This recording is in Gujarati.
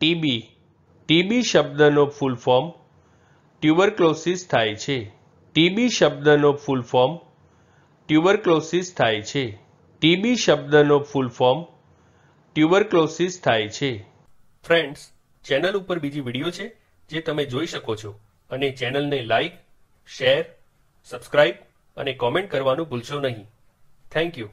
ટીબી ટીબી શબ્દનો ફૂલ ફોર્મ ટ્યુબરક્લોસિસ થાય છે ટીબી શબ્દનો ફૂલ ફોર્મ ટ્યુબરક્લોસિસ થાય છે ટીબી શબ્દનો ફૂલ ફોર્મ ટ્યુબરક્લોસિસ થાય છે ફ્રેન્ડ્સ ચેનલ ઉપર બીજી વિડીયો છે જે તમે જોઈ શકો છો અને ચેનલને લાઈક શેર સબસ્ક્રાઇબ અને કોમેન્ટ કરવાનું ભૂલશો નહીં થેન્ક યુ